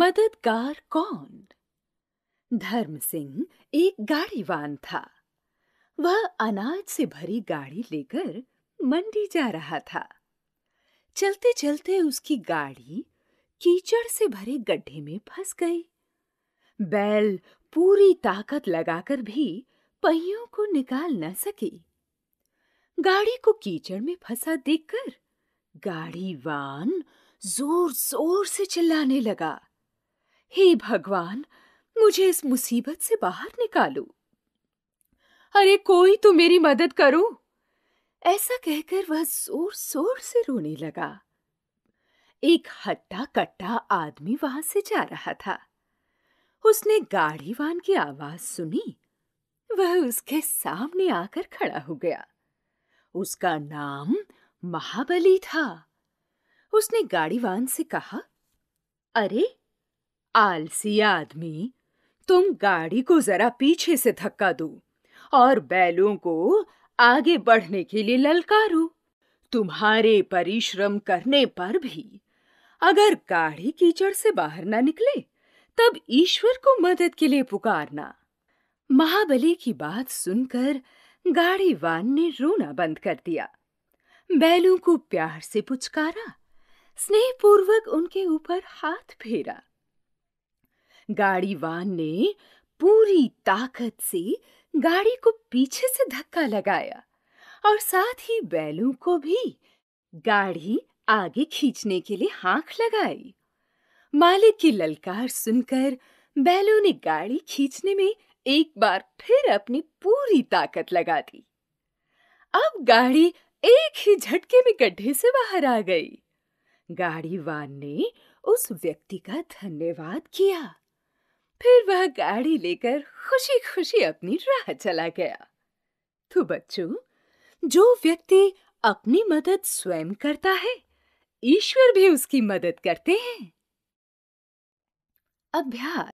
मददगार कौन धर्म सिंह एक गाड़ीवान था वह अनाज से भरी गाड़ी लेकर मंडी जा रहा था चलते चलते उसकी गाड़ी कीचड़ से भरे गड्ढे में फंस गई बैल पूरी ताकत लगाकर भी पहियों को निकाल न सके गाड़ी को कीचड़ में फंसा देखकर गाड़ीवान जोर जोर से चिल्लाने लगा हे भगवान मुझे इस मुसीबत से बाहर निकालो अरे कोई तो मेरी मदद करो ऐसा कहकर वह जोर जोर से रोने लगा एक हट्टा कट्टा आदमी वहां से जा रहा था उसने गाड़ीवान की आवाज सुनी वह उसके सामने आकर खड़ा हो गया उसका नाम महाबली था उसने गाड़ीवान से कहा अरे आलसी आदमी तुम गाड़ी को जरा पीछे से धक्का दो और बैलों को आगे बढ़ने के लिए ललकारो तुम्हारे परिश्रम करने पर भी अगर गाड़ी कीचड़ से बाहर ना निकले तब ईश्वर को मदद के लिए पुकारना महाबली की बात सुनकर गाड़ीवान ने रोना बंद कर दिया बैलों को प्यार से पुचकारा स्नेहपूर्वक उनके ऊपर हाथ फेरा गाड़ीवान ने पूरी ताकत से गाड़ी को पीछे से धक्का लगाया और साथ ही बैलों को भी गाड़ी आगे खींचने के लिए हांक लगाई मालिक की ललकार सुनकर बैलों ने गाड़ी खींचने में एक बार फिर अपनी पूरी ताकत लगा दी अब गाड़ी एक ही झटके में गड्ढे से बाहर आ गई गाड़ीवान ने उस व्यक्ति का धन्यवाद किया फिर वह गाड़ी लेकर खुशी खुशी अपनी राह चला गया तो बच्चों जो व्यक्ति अपनी मदद स्वयं करता है ईश्वर भी उसकी मदद करते हैं अभ्यास